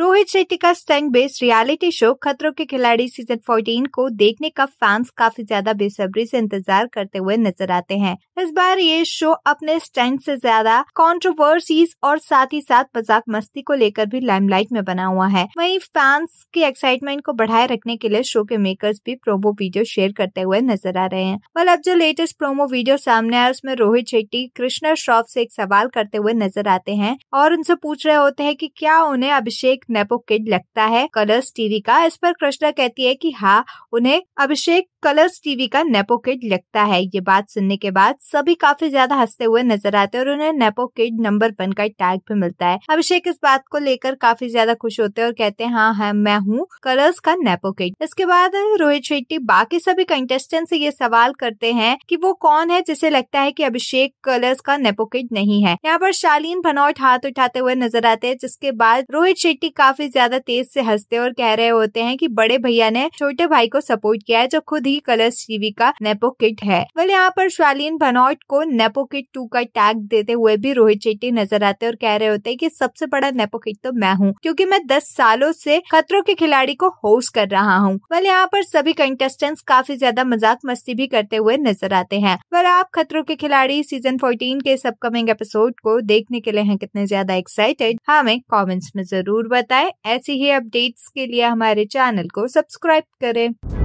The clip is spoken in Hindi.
रोहित शेट्टी का स्टैंड बेस्ड रियलिटी शो खतरों के खिलाड़ी सीजन 14 को देखने का फैंस काफी ज्यादा बेसब्री से इंतजार करते हुए नजर आते हैं इस बार ये शो अपने स्टैंड से ज्यादा कंट्रोवर्सीज और साथ ही साथ मजाक मस्ती को लेकर भी लाइमलाइट में बना हुआ है वहीं फैंस की एक्साइटमेंट को बढ़ाए रखने के लिए शो के मेकर्स भी प्रोमो वीडियो शेयर करते हुए नजर आ रहे हैं वल अब जो लेटेस्ट प्रोमो वीडियो सामने आया उसमें रोहित शेट्टी कृष्णा श्रॉफ से एक सवाल करते हुए नजर आते हैं और उनसे पूछ रहे होते हैं की क्या उन्हें अभिषेक नेपो किड लगता है कलर्स टीवी का इस पर कृष्णा कहती है कि हाँ उन्हें अभिषेक कलर्स टीवी का नेपो किड लगता है ये बात सुनने के बाद सभी काफी ज्यादा हंसते हुए नजर आते हैं और उन्हें नेपो किड नंबर वन का टैग भी मिलता है अभिषेक इस बात को लेकर काफी ज्यादा खुश होते हैं और कहते हैं हाँ है हाँ, मैं हूँ कलर्स का नेपो किड इसके बाद रोहित शेट्टी बाकी सभी कंटेस्टेंट से ये सवाल करते हैं की वो कौन है जिसे लगता है की अभिषेक कलर्स का नेपो किड नहीं है यहाँ पर शालीन भनौट हाथ उठाते हुए नजर आते हैं जिसके बाद रोहित शेट्टी काफी ज्यादा तेज से हंसते और कह रहे होते हैं की बड़े भैया ने छोटे भाई को सपोर्ट किया है जो खुद ही थ्री कलर सीवी का नेपो किट है वाले यहाँ पर शालीन भनोट को नेपो किट टू का टैग देते हुए भी रोहित शेट्टी नजर आते और कह रहे होते हैं कि सबसे बड़ा नेपो किट तो मैं हूँ क्योंकि मैं दस सालों से खतरों के खिलाड़ी को होस्ट कर रहा हूँ वाले यहाँ पर सभी कंटेस्टेंट्स काफी ज्यादा मजाक मस्ती भी करते हुए नजर आते हैं वाले आप खतरों के खिलाड़ी सीजन फोर्टीन के इस अपकमिंग एपिसोड को देखने के लिए हैं कितने ज्यादा एक्साइटेड हाँ, हमें कमेंट्स में जरूर बताएं ऐसी ही अपडेट्स के लिए हमारे चैनल को सब्सक्राइब करें